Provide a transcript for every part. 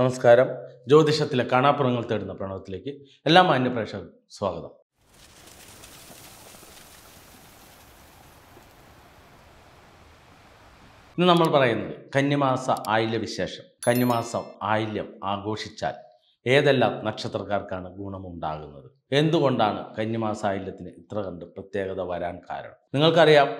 നമസ്കാരം ജ്യോതിഷത്തിലെ കാണാപ്പുറങ്ങൾ തേടുന്ന പ്രണവത്തിലേക്ക് എല്ലാ മാന്യപ്രേക്ഷകർക്കും സ്വാഗതം ഇന്ന് നമ്മൾ പറയുന്നത് കന്നിമാസ ആയില്യ വിശേഷം കന്നിമാസം ആയില്യം ആഘോഷിച്ചാൽ ഏതെല്ലാം നക്ഷത്രക്കാർക്കാണ് ഗുണമുണ്ടാകുന്നത് എന്തുകൊണ്ടാണ് കന്നിമാസ ആയില്യത്തിന് ഇത്ര കണ്ട് പ്രത്യേകത വരാൻ കാരണം നിങ്ങൾക്കറിയാം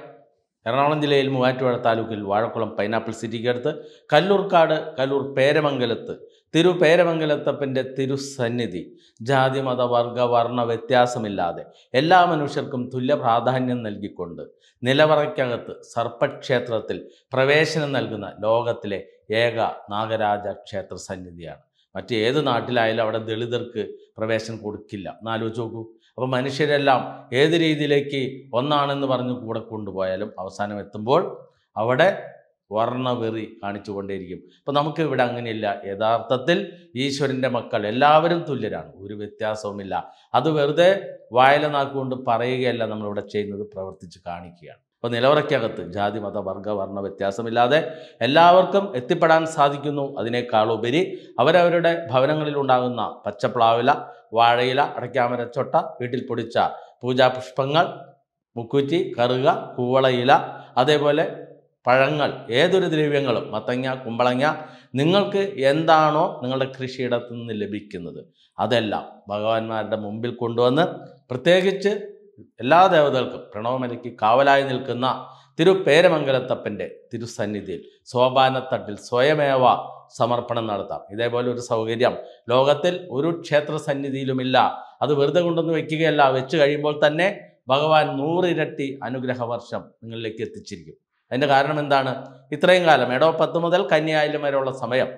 എറണാകുളം ജില്ലയിൽ മൂവാറ്റുപുഴ താലൂക്കിൽ വാഴക്കുളം പൈനാപ്പിൾ അടുത്ത് കല്ലൂർക്കാട് കല്ലൂർ പേരമംഗലത്ത് തിരു പേരമംഗലത്തപ്പൻ്റെ തിരുസന്നിധി ജാതി മത വർഗ വർണ്ണ വ്യത്യാസമില്ലാതെ എല്ലാ മനുഷ്യർക്കും തുല്യ പ്രാധാന്യം നൽകിക്കൊണ്ട് നിലവറയ്ക്കകത്ത് സർപ്പക്ഷേത്രത്തിൽ പ്രവേശനം നൽകുന്ന ലോകത്തിലെ ഏക നാഗരാജ ക്ഷേത്ര സന്നിധിയാണ് മറ്റേത് നാട്ടിലായാലും അവിടെ ദളിതർക്ക് പ്രവേശനം കൊടുക്കില്ല എന്നാലോചിച്ച് നോക്കൂ അപ്പോൾ മനുഷ്യരെല്ലാം ഏത് രീതിയിലേക്ക് ഒന്നാണെന്ന് പറഞ്ഞ് കൂടെ കൊണ്ടുപോയാലും അവസാനം എത്തുമ്പോൾ അവിടെ വർണ്ണവെറി കാണിച്ചുകൊണ്ടേയിരിക്കും അപ്പം നമുക്ക് ഇവിടെ അങ്ങനെയില്ല യഥാർത്ഥത്തിൽ ഈശ്വരൻ്റെ മക്കൾ എല്ലാവരും തുല്യരാണ് ഒരു വ്യത്യാസവുമില്ല അത് വെറുതെ നാക്കുകൊണ്ട് പറയുകയല്ല നമ്മളിവിടെ ചെയ്യുന്നത് പ്രവർത്തിച്ച് കാണിക്കുകയാണ് അപ്പോൾ നിലവറയ്ക്കകത്ത് ജാതി മത വർഗ വർണ്ണ വ്യത്യാസമില്ലാതെ എല്ലാവർക്കും എത്തിപ്പെടാൻ സാധിക്കുന്നു അതിനേക്കാളുപരി അവരവരുടെ ഭവനങ്ങളിലുണ്ടാകുന്ന പച്ചപ്ലാവില വാഴയില അടയ്ക്കാമരച്ചൊട്ട വീട്ടിൽ പൊടിച്ച പൂജാപുഷ്പങ്ങൾ മുക്കുറ്റി കറുക കൂവളയില അതേപോലെ പഴങ്ങൾ ഏതൊരു ദ്രവ്യങ്ങളും മത്തങ്ങ കുമ്പളങ്ങ നിങ്ങൾക്ക് എന്താണോ നിങ്ങളുടെ കൃഷിയിടത്തു നിന്ന് ലഭിക്കുന്നത് അതെല്ലാം ഭഗവാന്മാരുടെ മുമ്പിൽ കൊണ്ടുവന്ന് പ്രത്യേകിച്ച് എല്ലാ ദേവതകൾക്കും പ്രണവമലയ്ക്ക് കാവലായി നിൽക്കുന്ന തിരുപ്പേരമംഗലത്തപ്പൻ്റെ തിരുസന്നിധിയിൽ സോപാനത്തട്ടിൽ സ്വയമേവ സമർപ്പണം നടത്താം ഇതേപോലെ ഒരു സൗകര്യം ലോകത്തിൽ ഒരു ക്ഷേത്ര സന്നിധിയിലുമില്ല അത് വെറുതെ കൊണ്ടൊന്ന് വയ്ക്കുകയല്ല വെച്ച് കഴിയുമ്പോൾ തന്നെ ഭഗവാൻ നൂറിരട്ടി അനുഗ്രഹ വർഷം നിങ്ങളിലേക്ക് എത്തിച്ചിരിക്കും അതിൻ്റെ കാരണം എന്താണ് ഇത്രയും കാലം എടോ പത്ത് മുതൽ കന്യായിലും വരെയുള്ള സമയം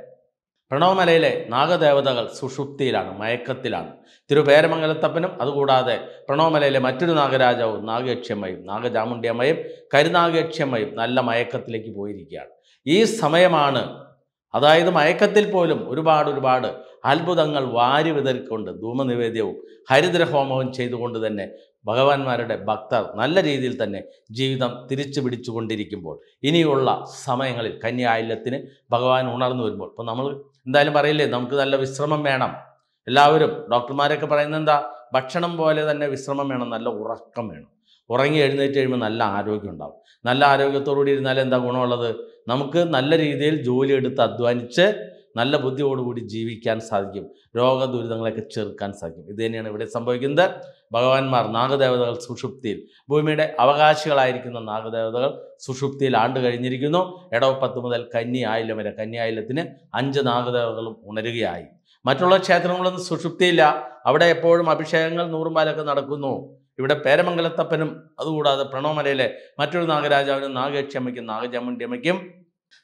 പ്രണവമലയിലെ നാഗദേവതകൾ സുഷുപ്തിയിലാണ് മയക്കത്തിലാണ് തിരുപേരമംഗലത്തപ്പനും അതുകൂടാതെ പ്രണവമലയിലെ മറ്റൊരു നാഗരാജാവും നാഗേക്ഷ്യമ്മയും നാഗചാമുണ്ടിയമ്മയും കരുനാഗേക്ഷ്യമ്മയും നല്ല മയക്കത്തിലേക്ക് പോയിരിക്കുകയാണ് ഈ സമയമാണ് അതായത് മയക്കത്തിൽ പോലും ഒരുപാട് ഒരുപാട് അത്ഭുതങ്ങൾ വാരി വിതറിക്കൊണ്ട് ധൂമനിവേദ്യവും ഹരിദ്രഹോമവും ചെയ്തുകൊണ്ട് തന്നെ ഭഗവാന്മാരുടെ ഭക്തർ നല്ല രീതിയിൽ തന്നെ ജീവിതം തിരിച്ചു പിടിച്ചുകൊണ്ടിരിക്കുമ്പോൾ ഇനിയുള്ള സമയങ്ങളിൽ കന്യായില്യത്തിന് ഭഗവാൻ ഉണർന്നു വരുമ്പോൾ ഇപ്പോൾ നമ്മൾ എന്തായാലും പറയില്ലേ നമുക്ക് നല്ല വിശ്രമം വേണം എല്ലാവരും ഡോക്ടർമാരൊക്കെ പറയുന്നത് എന്താ ഭക്ഷണം പോലെ തന്നെ വിശ്രമം വേണം നല്ല ഉറക്കം വേണം ഉറങ്ങി എഴുന്നേറ്റ് കഴിയുമ്പോൾ നല്ല ആരോഗ്യം ഉണ്ടാവും നല്ല ആരോഗ്യത്തോടുകൂടി ഇരുന്നാൽ എന്താ ഗുണമുള്ളത് നമുക്ക് നല്ല രീതിയിൽ ജോലി എടുത്ത് അധ്വാനിച്ച് നല്ല ബുദ്ധിയോടുകൂടി ജീവിക്കാൻ സാധിക്കും രോഗദുരിതങ്ങളെയൊക്കെ ചെറുക്കാൻ സാധിക്കും ഇത് തന്നെയാണ് ഇവിടെ സംഭവിക്കുന്നത് ഭഗവാന്മാർ നാഗദേവതകൾ സുഷുപ്തിയിൽ ഭൂമിയുടെ അവകാശികളായിരിക്കുന്ന നാഗദേവതകൾ സുഷുപ്തിയിൽ ആണ്ട് കഴിഞ്ഞിരിക്കുന്നു ഇടവ പത്ത് മുതൽ കന്നി ആയില്ലം വരെ കന്നി ആയില്ലത്തിന് അഞ്ച് നാഗദേവതകളും ഉണരുകയായി മറ്റുള്ള ക്ഷേത്രങ്ങളൊന്നും സുഷുപ്തിയില്ല അവിടെ എപ്പോഴും അഭിഷേകങ്ങൾ നൂറുമ്പാലൊക്കെ നടക്കുന്നു ഇവിടെ പേരമംഗലത്തപ്പനും അതുകൂടാതെ പ്രണവമലയിലെ മറ്റൊരു നാഗരാജാവിനും നാഗേക്ഷി അമ്മയ്ക്കും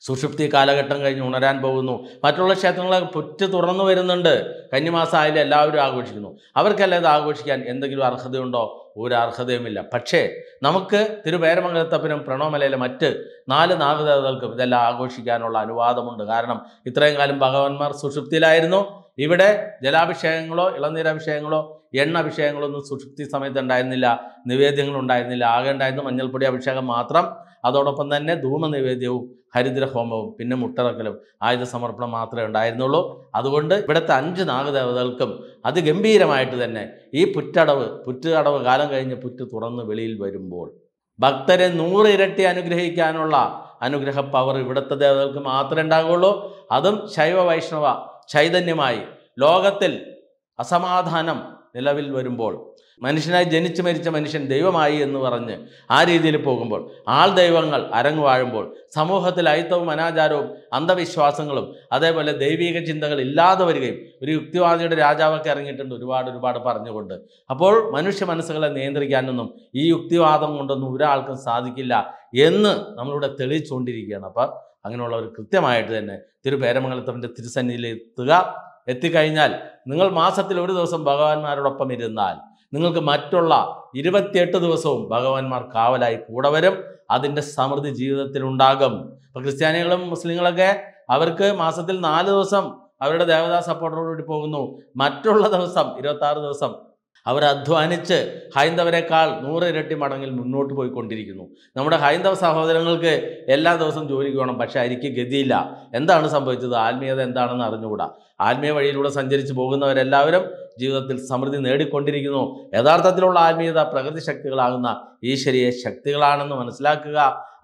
സുഷുപ്തി കാലഘട്ടം കഴിഞ്ഞ് ഉണരാൻ പോകുന്നു മറ്റുള്ള ക്ഷേത്രങ്ങളെ പുറ്റ് തുറന്നു വരുന്നുണ്ട് കന്നിമാസമായാലും എല്ലാവരും ആഘോഷിക്കുന്നു അവർക്കല്ല ഇത് ആഘോഷിക്കാൻ എന്തെങ്കിലും അർഹതയുണ്ടോ ഒരു അർഹതയുമില്ല പക്ഷേ നമുക്ക് തിരുവേരമംഗലത്തപ്പനും പ്രണോമലയിലെ മറ്റ് നാല് നാഗദേവതകൾക്കും ഇതെല്ലാം ആഘോഷിക്കാനുള്ള അനുവാദമുണ്ട് കാരണം ഇത്രയും കാലം ഭഗവാന്മാർ സുഷുപ്തിയിലായിരുന്നു ഇവിടെ ജലാഭിഷേകങ്ങളോ ഇളനീരാഭിഷേകങ്ങളോ എണ്ണ അഭിഷേകങ്ങളോ ഒന്നും സുഷുപ്തി സമയത്ത് ഉണ്ടായിരുന്നില്ല നിവേദ്യങ്ങൾ ഉണ്ടായിരുന്നില്ല ആകെ ഉണ്ടായിരുന്ന മഞ്ഞൾപ്പൊടി അഭിഷേകം മാത്രം അതോടൊപ്പം തന്നെ ധൂമ നിവേദ്യവും ഹരിദ്രഹോമവും പിന്നെ മുട്ടറക്കലും ആയുധ സമർപ്പണം മാത്രമേ ഉണ്ടായിരുന്നുള്ളൂ അതുകൊണ്ട് ഇവിടുത്തെ അഞ്ച് നാഗദേവതകൾക്കും അതിഗംഭീരമായിട്ട് തന്നെ ഈ പുറ്റടവ് പുറ്റടവ് കാലം കഴിഞ്ഞ് പുറ്റ് തുറന്ന് വെളിയിൽ വരുമ്പോൾ ഭക്തരെ നൂറിരട്ടി അനുഗ്രഹിക്കാനുള്ള അനുഗ്രഹ പവർ ഇവിടുത്തെ ദേവതകൾക്ക് മാത്രമേ ഉണ്ടാകുള്ളൂ അതും ശൈവ വൈഷ്ണവ ചൈതന്യമായി ലോകത്തിൽ അസമാധാനം നിലവിൽ വരുമ്പോൾ മനുഷ്യനായി ജനിച്ചു മരിച്ച മനുഷ്യൻ ദൈവമായി എന്ന് പറഞ്ഞ് ആ രീതിയിൽ പോകുമ്പോൾ ആൾ ദൈവങ്ങൾ അരങ്ങുവാഴുമ്പോൾ സമൂഹത്തിൽ അയിത്തവും അനാചാരവും അന്ധവിശ്വാസങ്ങളും അതേപോലെ ദൈവീക ചിന്തകൾ ഇല്ലാതെ വരികയും ഒരു യുക്തിവാദിയുടെ രാജാവൊക്കെ ഇറങ്ങിയിട്ടുണ്ട് ഒരുപാട് ഒരുപാട് പറഞ്ഞുകൊണ്ട് അപ്പോൾ മനുഷ്യ മനസ്സുകളെ നിയന്ത്രിക്കാനൊന്നും ഈ യുക്തിവാദം കൊണ്ടൊന്നും ഒരാൾക്കും സാധിക്കില്ല എന്ന് നമ്മളിവിടെ തെളിയിച്ചുകൊണ്ടിരിക്കുകയാണ് അപ്പം അങ്ങനെയുള്ളവർ കൃത്യമായിട്ട് തന്നെ തിരുപേരമംഗലത്തവൻ്റെ തിരുസന്നിധിയിൽ എത്തുക എത്തിക്കഴിഞ്ഞാൽ നിങ്ങൾ മാസത്തിൽ ഒരു ദിവസം ഭഗവാന്മാരോടൊപ്പം ഇരുന്നാൽ നിങ്ങൾക്ക് മറ്റുള്ള ഇരുപത്തിയെട്ട് ദിവസവും ഭഗവാന്മാർ കാവലായി കൂടെ വരും അതിൻ്റെ സമൃദ്ധി ജീവിതത്തിലുണ്ടാകും ഇപ്പോൾ ക്രിസ്ത്യാനികളും മുസ്ലിങ്ങളൊക്കെ അവർക്ക് മാസത്തിൽ നാല് ദിവസം അവരുടെ ദേവതാ സപ്പോർട്ടോടുകൂടി പോകുന്നു മറ്റുള്ള ദിവസം ഇരുപത്താറ് ദിവസം അവർ അധ്വാനിച്ച് ഹൈന്ദവരെക്കാൾ ഇരട്ടി മടങ്ങിൽ മുന്നോട്ട് പോയിക്കൊണ്ടിരിക്കുന്നു നമ്മുടെ ഹൈന്ദവ സഹോദരങ്ങൾക്ക് എല്ലാ ദിവസവും ജോലിക്ക് വേണം പക്ഷേ അരിക്ക് ഗതിയില്ല എന്താണ് സംഭവിച്ചത് ആത്മീയത എന്താണെന്ന് അറിഞ്ഞുകൂടാ ആത്മീയ വഴിയിലൂടെ സഞ്ചരിച്ച് പോകുന്നവരെല്ലാവരും ജീവിതത്തിൽ സമൃദ്ധി നേടിക്കൊണ്ടിരിക്കുന്നു യഥാർത്ഥത്തിലുള്ള ആത്മീയത പ്രകൃതി ശക്തികളാകുന്ന ഈശ്വരീയ ശക്തികളാണെന്ന് മനസ്സിലാക്കുക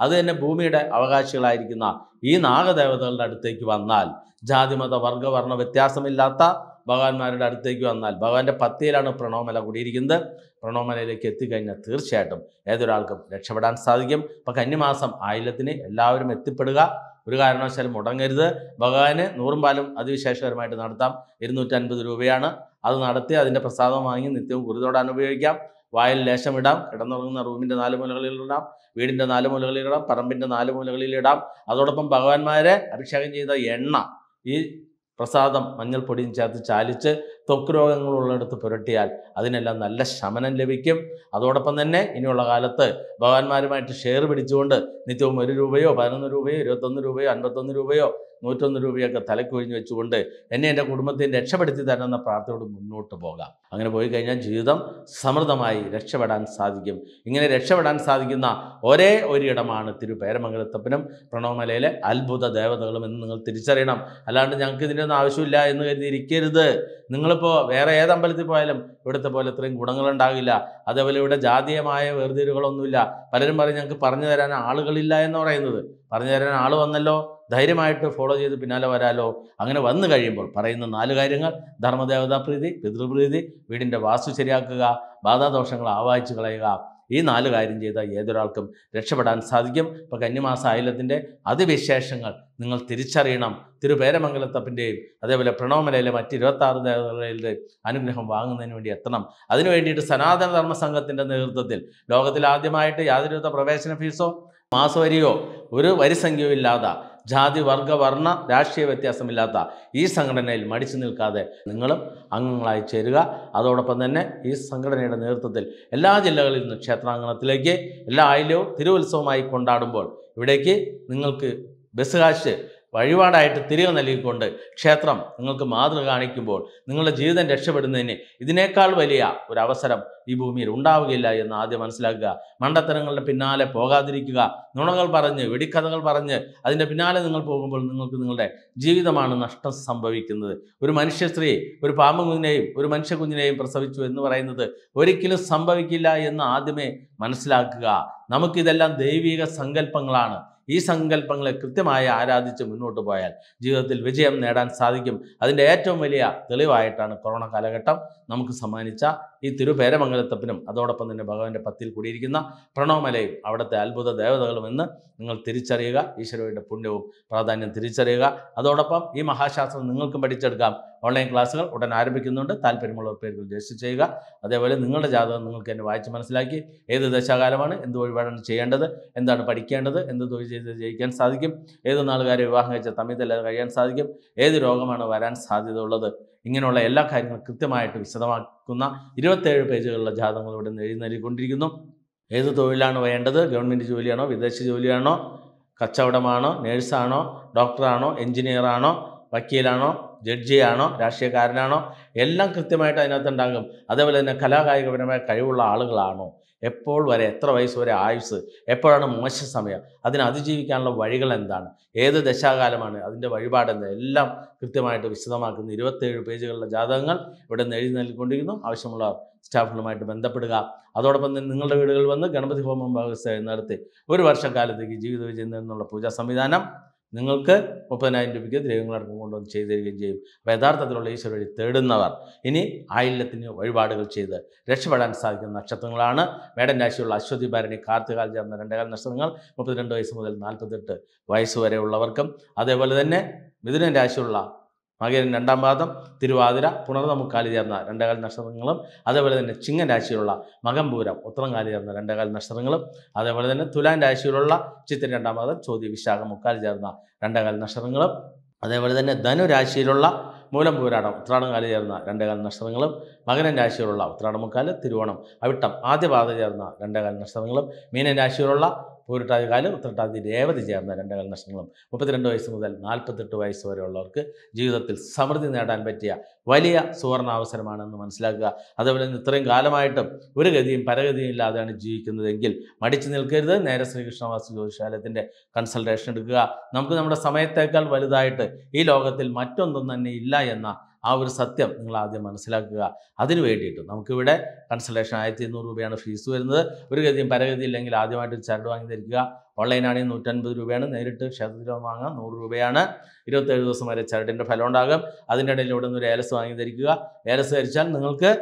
അത് തന്നെ ഭൂമിയുടെ അവകാശികളായിരിക്കുന്ന ഈ നാഗദേവതകളുടെ അടുത്തേക്ക് വന്നാൽ ജാതിമത വർഗവർണ്ണ വ്യത്യാസമില്ലാത്ത ഭഗവാന്മാരുടെ അടുത്തേക്ക് വന്നാൽ ഭഗവാന്റെ പത്തിയിലാണ് പ്രണവമല കൂടിയിരിക്കുന്നത് പ്രണവമലയിലേക്ക് എത്തിക്കഴിഞ്ഞാൽ തീർച്ചയായിട്ടും ഏതൊരാൾക്കും രക്ഷപ്പെടാൻ സാധിക്കും അപ്പം കന്നിമാസം ആയില്യത്തിന് എല്ലാവരും എത്തിപ്പെടുക ഒരു കാരണവശാലും മുടങ്ങരുത് ഭഗവാന് നൂറും പാലും അതിവിശേഷകരമായിട്ട് നടത്താം ഇരുന്നൂറ്റൻപത് രൂപയാണ് അത് നടത്തി അതിൻ്റെ പ്രസാദം വാങ്ങി നിത്യവും ഗുരുതോടാൻ ഉപയോഗിക്കാം വായിൽ ലേശം ഇടാം കിടന്നുറങ്ങുന്ന റൂമിൻ്റെ നാല് മൂലകളിൽ ഇടാം വീടിൻ്റെ നാല് മൂലകളിൽ ഇടാം പറമ്പിൻ്റെ നാല് മൂലകളിൽ ഇടാം അതോടൊപ്പം ഭഗവാന്മാരെ അഭിഷേകം ചെയ്ത എണ്ണ ഈ പ്രസാദം മഞ്ഞൾപ്പൊടിയും ചേർത്ത് ചാലിച്ച് ത്വക്ക് രോഗങ്ങളുള്ളിടത്ത് പുരട്ടിയാൽ അതിനെല്ലാം നല്ല ശമനം ലഭിക്കും അതോടൊപ്പം തന്നെ ഇനിയുള്ള കാലത്ത് ഭഗവാന്മാരുമായിട്ട് ഷെയർ പിടിച്ചുകൊണ്ട് നിത്യവും ഒരു രൂപയോ പതിനൊന്ന് രൂപയോ ഇരുപത്തൊന്ന് രൂപയോ അൻപത്തൊന്ന് രൂപയോ നൂറ്റൊന്ന് രൂപയൊക്കെ തലക്കൊഴിഞ്ഞ് വെച്ചുകൊണ്ട് എന്നെ എൻ്റെ കുടുംബത്തെ രക്ഷപ്പെടുത്തി തരണമെന്ന പ്രാർത്ഥനയോട് മുന്നോട്ട് പോകാം അങ്ങനെ പോയി കഴിഞ്ഞാൽ ജീവിതം സമൃദ്ധമായി രക്ഷപ്പെടാൻ സാധിക്കും ഇങ്ങനെ രക്ഷപ്പെടാൻ സാധിക്കുന്ന ഒരേ ഒരിടമാണ് തിരുപേരമംഗലത്തപ്പനും പ്രണവമലയിലെ അത്ഭുത ദേവതകളും എന്ന് നിങ്ങൾ തിരിച്ചറിയണം അല്ലാണ്ട് ഞങ്ങൾക്ക് ഇതിൻ്റെ ഒന്നും ആവശ്യമില്ല എന്ന് കരുതിയിരിക്കരുത് നിങ്ങൾ നമ്മളിപ്പോൾ വേറെ ഏത് അമ്പലത്തിൽ പോയാലും ഇവിടുത്തെ പോലെ ഇത്രയും ഗുണങ്ങളുണ്ടാകില്ല അതേപോലെ ഇവിടെ ജാതീയമായ വേർതിരിവുകളൊന്നുമില്ല പലരും പറയും ഞങ്ങൾക്ക് പറഞ്ഞു തരാൻ ആളുകളില്ല എന്ന് പറയുന്നത് പറഞ്ഞു തരാൻ ആൾ വന്നല്ലോ ധൈര്യമായിട്ട് ഫോളോ ചെയ്ത് പിന്നാലെ വരാലോ അങ്ങനെ വന്നു കഴിയുമ്പോൾ പറയുന്ന നാല് കാര്യങ്ങൾ പ്രീതി പിതൃപ്രീതി വീടിൻ്റെ വാസ്തു ശരിയാക്കുക ബാധാദോഷങ്ങൾ ആവാഹിച്ചു കളയുക ഈ നാല് കാര്യം ചെയ്താൽ ഏതൊരാൾക്കും രക്ഷപ്പെടാൻ സാധിക്കും ഇപ്പോൾ കന്നിമാസ ആയിലത്തിൻ്റെ അതിവിശേഷങ്ങൾ നിങ്ങൾ തിരിച്ചറിയണം തിരുപേരമംഗലത്തപ്പൻ്റെയും അതേപോലെ പ്രണവമലയിലെ മറ്റ് ഇരുപത്താറ് ദേവതകളുടെ അനുഗ്രഹം വാങ്ങുന്നതിന് വേണ്ടി എത്തണം അതിനുവേണ്ടിയിട്ട് സനാതന സനാതനധർമ്മ സംഘത്തിൻ്റെ നേതൃത്വത്തിൽ ലോകത്തിൽ ആദ്യമായിട്ട് യാതൊരുവിധ പ്രവേശന ഫീസോ മാസവരിയോ ഒരു വരിസംഖ്യയോ ഇല്ലാതെ ജാതി വർഗ വർണ്ണ രാഷ്ട്രീയ വ്യത്യാസമില്ലാത്ത ഈ സംഘടനയിൽ മടിച്ചു നിൽക്കാതെ നിങ്ങളും അംഗങ്ങളായി ചേരുക അതോടൊപ്പം തന്നെ ഈ സംഘടനയുടെ നേതൃത്വത്തിൽ എല്ലാ ജില്ലകളിൽ നിന്നും ക്ഷേത്രാങ്കണത്തിലേക്ക് എല്ലാ ആയില്യവും തിരുവത്സവമായി കൊണ്ടാടുമ്പോൾ ഇവിടേക്ക് നിങ്ങൾക്ക് ബസ് കാശ് വഴിപാടായിട്ട് തിരികെ നൽകിക്കൊണ്ട് ക്ഷേത്രം നിങ്ങൾക്ക് മാതൃ കാണിക്കുമ്പോൾ നിങ്ങളുടെ ജീവിതം രക്ഷപ്പെടുന്നതിന് ഇതിനേക്കാൾ വലിയ ഒരു അവസരം ഈ ഭൂമിയിൽ ഉണ്ടാവുകയില്ല എന്ന് ആദ്യം മനസ്സിലാക്കുക മണ്ടത്തരങ്ങളുടെ പിന്നാലെ പോകാതിരിക്കുക നുണകൾ പറഞ്ഞ് വെടിക്കഥകൾ പറഞ്ഞ് അതിൻ്റെ പിന്നാലെ നിങ്ങൾ പോകുമ്പോൾ നിങ്ങൾക്ക് നിങ്ങളുടെ ജീവിതമാണ് നഷ്ടം സംഭവിക്കുന്നത് ഒരു മനുഷ്യ സ്ത്രീ ഒരു പാമ്പ് കുഞ്ഞിനെയും ഒരു മനുഷ്യ കുഞ്ഞിനെയും പ്രസവിച്ചു എന്ന് പറയുന്നത് ഒരിക്കലും സംഭവിക്കില്ല എന്ന് ആദ്യമേ മനസ്സിലാക്കുക നമുക്കിതെല്ലാം ദൈവിക സങ്കല്പങ്ങളാണ് ഈ സങ്കല്പങ്ങളെ കൃത്യമായി ആരാധിച്ച് മുന്നോട്ട് പോയാൽ ജീവിതത്തിൽ വിജയം നേടാൻ സാധിക്കും അതിൻ്റെ ഏറ്റവും വലിയ തെളിവായിട്ടാണ് കൊറോണ കാലഘട്ടം നമുക്ക് സമ്മാനിച്ച ഈ തിരുപേരമംഗലത്തപ്പനും അതോടൊപ്പം തന്നെ ഭഗവാന്റെ പത്തിൽ കൂടിയിരിക്കുന്ന പ്രണവമലയും അവിടുത്തെ അത്ഭുത ദേവതകളും എന്ന് നിങ്ങൾ തിരിച്ചറിയുക ഈശ്വരയുടെ പുണ്യവും പ്രാധാന്യം തിരിച്ചറിയുക അതോടൊപ്പം ഈ മഹാശാസ്ത്രം നിങ്ങൾക്കും പഠിച്ചെടുക്കാം ഓൺലൈൻ ക്ലാസ്സുകൾ ഉടൻ ആരംഭിക്കുന്നുണ്ട് താല്പര്യമുള്ളവർ പേരുകൾ രജിസ്റ്റർ ചെയ്യുക അതേപോലെ നിങ്ങളുടെ ജാതകം നിങ്ങൾക്ക് എന്നെ വായിച്ച് മനസ്സിലാക്കി ഏത് ദശാകാലമാണ് എന്ത് വഴിപാടാണ് ചെയ്യേണ്ടത് എന്താണ് പഠിക്കേണ്ടത് എന്ത് തൊഴിൽ ചെയ്ത് ജയിക്കാൻ സാധിക്കും ഏത് നാളുകാരെ വിവാഹം കഴിച്ച തമ്മിൽ കഴിയാൻ സാധിക്കും ഏത് രോഗമാണ് വരാൻ സാധ്യത ഉള്ളത് ഇങ്ങനെയുള്ള എല്ലാ കാര്യങ്ങളും കൃത്യമായിട്ട് വിശദമാക്കുന്ന ഇരുപത്തേഴ് പേജുകളുള്ള ജാതകങ്ങൾ ഇവിടെ എഴുതി നൽകിക്കൊണ്ടിരിക്കുന്നു ഏത് തൊഴിലാണ് വേണ്ടത് ഗവൺമെൻറ് ജോലിയാണോ വിദേശ ജോലിയാണോ കച്ചവടമാണോ നേഴ്സാണോ ഡോക്ടറാണോ എഞ്ചിനീയറാണോ വക്കീലാണോ ജഡ്ജിയാണോ രാഷ്ട്രീയക്കാരനാണോ എല്ലാം കൃത്യമായിട്ട് അതിനകത്തുണ്ടാകും അതേപോലെ തന്നെ കലാകായികപരമായ കഴിവുള്ള ആളുകളാണോ എപ്പോൾ വരെ എത്ര വയസ്സ് വരെ ആയുസ് എപ്പോഴാണ് മോശ സമയം അതിനെ അതിജീവിക്കാനുള്ള വഴികൾ എന്താണ് ഏത് ദശാകാലമാണ് അതിൻ്റെ വഴിപാടെന്ത് എല്ലാം കൃത്യമായിട്ട് വിശദമാക്കുന്ന ഇരുപത്തേഴ് പേജുകളുടെ ജാതകങ്ങൾ ഇവിടെ നിന്ന് എഴുതി നൽകിക്കൊണ്ടിരിക്കുന്നു ആവശ്യമുള്ള സ്റ്റാഫുകളുമായിട്ട് ബന്ധപ്പെടുക അതോടൊപ്പം തന്നെ നിങ്ങളുടെ വീടുകളിൽ വന്ന് ഗണപതി ഹോമം ഭാഗസ്ഥ നടത്തി ഒരു വർഷക്കാലത്തേക്ക് ജീവിത വിജയം എന്നുള്ള പൂജാ സംവിധാനം നിങ്ങൾക്ക് മുപ്പതിനായിരം രൂപയ്ക്ക് ദ്രവ്യങ്ങളടക്കം കൊണ്ടുവന്ന് ചെയ്തു തരികയും ചെയ്യും അപ്പോൾ യഥാർത്ഥത്തിലുള്ള ഈശ്വര വഴി തേടുന്നവർ ഇനി ആയില്യത്തിന് വഴിപാടുകൾ ചെയ്ത് രക്ഷപ്പെടാൻ സാധിക്കുന്ന നക്ഷത്രങ്ങളാണ് മേടൻ രാശിയുള്ള അശ്വതി ഭരണി കാർത്തികാൽ ചേർന്ന രണ്ടേകാല നക്ഷത്രങ്ങൾ മുപ്പത്തിരണ്ട് വയസ്സ് മുതൽ നാൽപ്പത്തെട്ട് വയസ്സ് വരെ ഉള്ളവർക്കും അതേപോലെ തന്നെ മിഥുനൻ രാശിയുള്ള മകരം രണ്ടാം പാദം തിരുവാതിര പുനർനമുക്കാലി ചേർന്ന രണ്ടേകാൽ നക്ഷത്രങ്ങളും അതേപോലെ തന്നെ ചിങ്ങൻ രാശിയിലുള്ള മകംപൂരം ഉത്തരംകാലി ചേർന്ന രണ്ടേകാൽ നക്ഷത്രങ്ങളും അതേപോലെ തന്നെ തുലാൻ രാശിയിലുള്ള ചിത്തിരി രണ്ടാം പാദം ചോദ്യ വിശാഖം മുക്കാലി ചേർന്ന രണ്ടേകാൽ നക്ഷത്രങ്ങളും അതേപോലെ തന്നെ ധനുരാശിയിലുള്ള മൂലം ഉത്രാടം ഉത്രാടംകാലി ചേർന്ന രണ്ടേകാൽ നക്ഷത്രങ്ങളും മകനം രാശിയിലുള്ള ഉത്രാടമുക്കാല് തിരുവോണം അവിട്ടം ആദ്യപാത ചേർന്ന രണ്ടേകാൽ നക്ഷത്രങ്ങളും മീനൻ രാശിയിലുള്ള പൂരിട്ടാതികാലും ഉത്തരട്ടാതി രേവതി ചേർന്ന രണ്ടേകാൽ നക്ഷത്രങ്ങളും മുപ്പത്തിരണ്ട് വയസ്സ് മുതൽ നാൽപ്പത്തെട്ട് വയസ്സ് വരെയുള്ളവർക്ക് ജീവിതത്തിൽ സമൃദ്ധി നേടാൻ പറ്റിയ വലിയ സുവർണ അവസരമാണെന്ന് മനസ്സിലാക്കുക തന്നെ ഇത്രയും കാലമായിട്ടും ഒരു ഗതിയും പരഗതിയും ഇല്ലാതെയാണ് ജീവിക്കുന്നതെങ്കിൽ മടിച്ചു നിൽക്കരുത് നേരെ ശ്രീകൃഷ്ണവാസു ജ്യോതിശാലയത്തിൻ്റെ കൺസൾട്ടേഷൻ എടുക്കുക നമുക്ക് നമ്മുടെ സമയത്തേക്കാൾ വലുതായിട്ട് ഈ ലോകത്തിൽ മറ്റൊന്നും തന്നെ ഇല്ല എന്ന ആ ഒരു സത്യം നിങ്ങൾ ആദ്യം മനസ്സിലാക്കുക അതിന് വേണ്ടിയിട്ട് നമുക്കിവിടെ കൺസൾട്ടേഷൻ ആയിരത്തി ഇരുന്നൂറ് രൂപയാണ് ഫീസ് വരുന്നത് ഒരു ഗതിയും പരഗതി ഇല്ലെങ്കിൽ ആദ്യമായിട്ട് ചരട് വാങ്ങി ധരിക്കുക ഓൺലൈനാണെങ്കിൽ നൂറ്റൻപത് രൂപയാണ് നേരിട്ട് ക്ഷേത്രത്തിൽ വാങ്ങാം നൂറ് രൂപയാണ് ഇരുപത്തേഴ് ദിവസം വരെ ചരടിൻ്റെ ഫലം ഉണ്ടാകും അതിൻ്റെ ഇടയിൽ ഇവിടെ നിന്ന് ഒരു ഏലസ് വാങ്ങി ധരിക്കുക ഏലസ് ധരിച്ചാൽ നിങ്ങൾക്ക്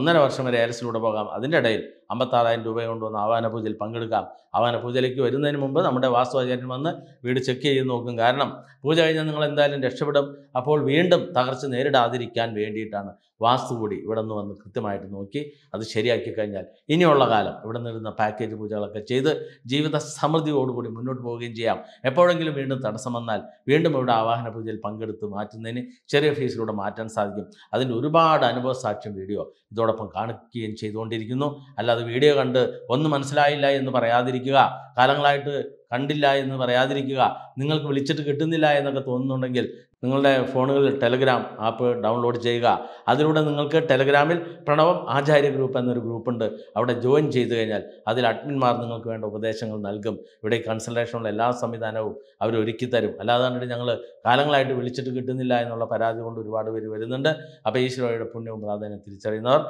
ഒന്നര വർഷം വരെ ഏലസിലൂടെ പോകാം അതിൻ്റെ ഇടയിൽ അമ്പത്താറായിരം രൂപ കൊണ്ടുവന്ന് ആവാന പൂജയിൽ പങ്കെടുക്കാം ആവാന പൂജയിലേക്ക് വരുന്നതിന് മുമ്പ് നമ്മുടെ വാസ്തുവാചാര്യൻ വന്ന് വീട് ചെക്ക് ചെയ്ത് നോക്കും കാരണം പൂജ കഴിഞ്ഞാൽ നിങ്ങൾ എന്തായാലും രക്ഷപ്പെടും അപ്പോൾ വീണ്ടും തകർച്ച നേരിടാതിരിക്കാൻ വേണ്ടിയിട്ടാണ് വാസ്തു കൂടി ഇവിടെ നിന്ന് വന്ന് കൃത്യമായിട്ട് നോക്കി അത് ശരിയാക്കി കഴിഞ്ഞാൽ ഇനിയുള്ള കാലം ഇവിടെ നിന്നിരുന്ന പാക്കേജ് പൂജകളൊക്കെ ചെയ്ത് ജീവിത സമൃദ്ധിയോടുകൂടി മുന്നോട്ട് പോവുകയും ചെയ്യാം എപ്പോഴെങ്കിലും വീണ്ടും തടസ്സം വന്നാൽ വീണ്ടും ഇവിടെ ആവാഹന പൂജയിൽ പങ്കെടുത്ത് മാറ്റുന്നതിന് ചെറിയ ഫീസിലൂടെ മാറ്റാൻ സാധിക്കും അതിൻ്റെ ഒരുപാട് അനുഭവ സാക്ഷ്യം വീഡിയോ ഇതോടൊപ്പം കാണിക്കുകയും ചെയ്തുകൊണ്ടിരിക്കുന്നു അല്ലാതെ അത് വീഡിയോ കണ്ട് ഒന്നും മനസ്സിലായില്ല എന്ന് പറയാതിരിക്കുക കാലങ്ങളായിട്ട് കണ്ടില്ല എന്ന് പറയാതിരിക്കുക നിങ്ങൾക്ക് വിളിച്ചിട്ട് കിട്ടുന്നില്ല എന്നൊക്കെ തോന്നുന്നുണ്ടെങ്കിൽ നിങ്ങളുടെ ഫോണുകളിൽ ടെലഗ്രാം ആപ്പ് ഡൗൺലോഡ് ചെയ്യുക അതിലൂടെ നിങ്ങൾക്ക് ടെലഗ്രാമിൽ പ്രണവം ആചാര്യ ഗ്രൂപ്പ് എന്നൊരു ഗ്രൂപ്പുണ്ട് അവിടെ ജോയിൻ ചെയ്തു കഴിഞ്ഞാൽ അതിൽ അഡ്മിന്മാർ നിങ്ങൾക്ക് വേണ്ട ഉപദേശങ്ങൾ നൽകും ഇവിടെ കൺസൾട്ടേഷനുള്ള എല്ലാ സംവിധാനവും അവർ ഒരുക്കി തരും അല്ലാതെ കണ്ടിട്ട് ഞങ്ങൾ കാലങ്ങളായിട്ട് വിളിച്ചിട്ട് കിട്ടുന്നില്ല എന്നുള്ള പരാതി കൊണ്ട് ഒരുപാട് പേര് വരുന്നുണ്ട് അപ്പോൾ ഈശ്വരയുടെ പുണ്യവും പ്രാധാന്യം തിരിച്ചറിയുന്നവർ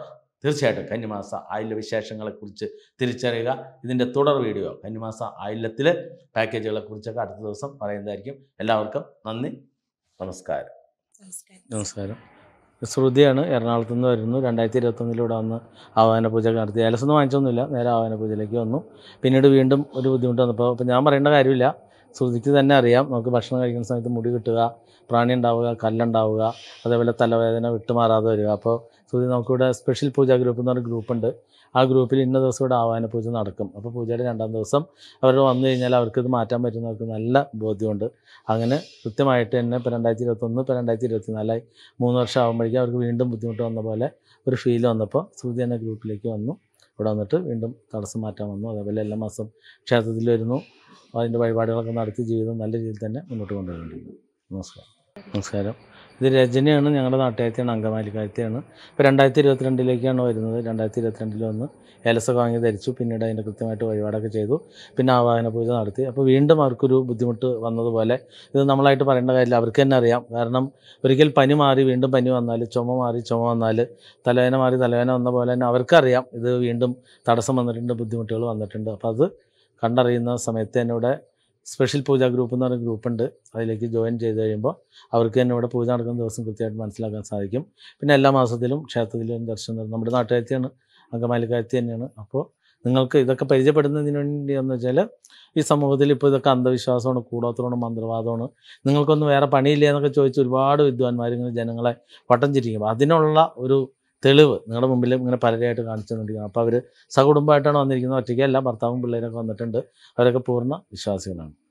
തീർച്ചയായിട്ടും കന്നിമാസ വിശേഷങ്ങളെ വിശേഷങ്ങളെക്കുറിച്ച് തിരിച്ചറിയുക ഇതിൻ്റെ തുടർ വീഡിയോ കന്നിമാസ പാക്കേജുകളെ പാക്കേജുകളെക്കുറിച്ചൊക്കെ അടുത്ത ദിവസം പറയുന്നതായിരിക്കും എല്ലാവർക്കും നന്ദി നമസ്കാരം നമസ്കാരം ശ്രുതിയാണ് എറണാകുളത്ത് നിന്ന് വരുന്നു രണ്ടായിരത്തി ഇരുപത്തൊന്നിലൂടെ വന്ന് ആവാന പൂജ നടത്തി ഏലസൊന്നും വാങ്ങിച്ചൊന്നുമില്ല നേരെ ആവാന പൂജയിലേക്ക് വന്നു പിന്നീട് വീണ്ടും ഒരു ബുദ്ധിമുട്ട് വന്നപ്പോൾ അപ്പോൾ ഞാൻ പറയേണ്ട കാര്യമില്ല ശ്രുതിക്ക് തന്നെ അറിയാം നമുക്ക് ഭക്ഷണം കഴിക്കുന്ന സമയത്ത് മുടി കിട്ടുക പ്രാണി ഉണ്ടാവുക കല്ലുണ്ടാവുക അതേപോലെ തലവേദന വിട്ടുമാറാതെ വരിക അപ്പോൾ ശ്രുതി നമുക്കിവിടെ സ്പെഷ്യൽ പൂജാ ഗ്രൂപ്പ് എന്ന് പറഞ്ഞ ഗ്രൂപ്പുണ്ട് ആ ഗ്രൂപ്പിൽ ഇന്ന ദിവസം ഇവിടെ ആവാന പൂജ നടക്കും അപ്പോൾ പൂജയുടെ രണ്ടാം ദിവസം അവർ വന്നു കഴിഞ്ഞാൽ അവർക്ക് ഇത് മാറ്റാൻ പറ്റുന്നവർക്ക് നല്ല ബോധ്യമുണ്ട് അങ്ങനെ കൃത്യമായിട്ട് തന്നെ ഇപ്പോൾ രണ്ടായിരത്തി ഇരുപത്തൊന്ന് ഇപ്പോൾ രണ്ടായിരത്തി ഇരുപത്തിനാലായി മൂന്ന് വർഷം ആകുമ്പോഴേക്കും അവർക്ക് വീണ്ടും ബുദ്ധിമുട്ട് വന്ന പോലെ ഒരു ഫീൽ വന്നപ്പോൾ ശ്രുതി എന്ന ഗ്രൂപ്പിലേക്ക് വന്നു ഇവിടെ വന്നിട്ട് വീണ്ടും തടസ്സം മാറ്റാൻ വന്നു അതേപോലെ എല്ലാ മാസം ക്ഷേത്രത്തിൽ വരുന്നു അതിൻ്റെ വഴിപാടുകളൊക്കെ നടത്തി ജീവിതം നല്ല രീതിയിൽ തന്നെ മുന്നോട്ട് കൊണ്ടുവരുന്നുണ്ട് നമസ്കാരം നമസ്കാരം ഇത് രചനയാണ് ഞങ്ങളുടെ നാട്ടുകാരത്തെയാണ് അങ്കമാലിക്കാരത്തെയാണ് ഇപ്പോൾ രണ്ടായിരത്തി ഇരുപത്തിരണ്ടിലേക്കാണ് വരുന്നത് രണ്ടായിരത്തി ഇരുപത്തിരണ്ടിൽ വന്ന് ഏലസൊക്കെ വാങ്ങി ധരിച്ചു പിന്നീട് അതിൻ്റെ കൃത്യമായിട്ട് വഴിപാടൊക്കെ ചെയ്തു പിന്നെ ആവാഹന പൂജ നടത്തി അപ്പോൾ വീണ്ടും അവർക്കൊരു ബുദ്ധിമുട്ട് വന്നതുപോലെ ഇത് നമ്മളായിട്ട് പറയേണ്ട കാര്യമില്ല അവർക്ക് തന്നെ അറിയാം കാരണം ഒരിക്കൽ പനി മാറി വീണ്ടും പനി വന്നാൽ ചുമ മാറി ചുമ വന്നാൽ തലവേന മാറി തലവേന വന്ന പോലെ തന്നെ അവർക്കറിയാം ഇത് വീണ്ടും തടസ്സം വന്നിട്ടുണ്ട് ബുദ്ധിമുട്ടുകൾ വന്നിട്ടുണ്ട് അപ്പോൾ അത് കണ്ടറിയുന്ന സമയത്ത് തന്നെ ഇവിടെ സ്പെഷ്യൽ പൂജാ ഗ്രൂപ്പ് എന്ന് പറഞ്ഞ ഗ്രൂപ്പുണ്ട് അതിലേക്ക് ജോയിൻ ചെയ്ത് കഴിയുമ്പോൾ അവർക്ക് തന്നെ ഇവിടെ പൂജ നടക്കുന്ന ദിവസം കൃത്യമായിട്ട് മനസ്സിലാക്കാൻ സാധിക്കും പിന്നെ എല്ലാ മാസത്തിലും ക്ഷേത്രത്തിലും ദർശനം നമ്മുടെ നാട്ടുകാരത്തെയാണ് അങ്കമാലിക്കാരത്തി തന്നെയാണ് അപ്പോൾ നിങ്ങൾക്ക് ഇതൊക്കെ പരിചയപ്പെടുന്നതിന് വേണ്ടി എന്ന് വെച്ചാൽ ഈ സമൂഹത്തിൽ ഇപ്പോൾ ഇതൊക്കെ അന്ധവിശ്വാസമാണ് കൂടോത്രമാണ് മന്ത്രവാദമാണ് നിങ്ങൾക്കൊന്നും വേറെ പണിയില്ല എന്നൊക്കെ ചോദിച്ച് ഒരുപാട് വിദ്വാൻമാർ ഇങ്ങനെ ജനങ്ങളെ വട്ടം ചിരിക്കും അതിനുള്ള ഒരു തെളിവ് നിങ്ങളുടെ മുമ്പിൽ ഇങ്ങനെ പലരെയായിട്ട് കാണിച്ചു തന്നിരിക്കുന്നത് അപ്പോൾ അവർ സകുടുംബമായിട്ടാണ് വന്നിരിക്കുന്നത് ഒറ്റയ്ക്കല്ല ഭർത്താവും പിള്ളേരൊക്കെ വന്നിട്ടുണ്ട് അവരൊക്കെ പൂർണ്ണ വിശ്വാസികളാണ്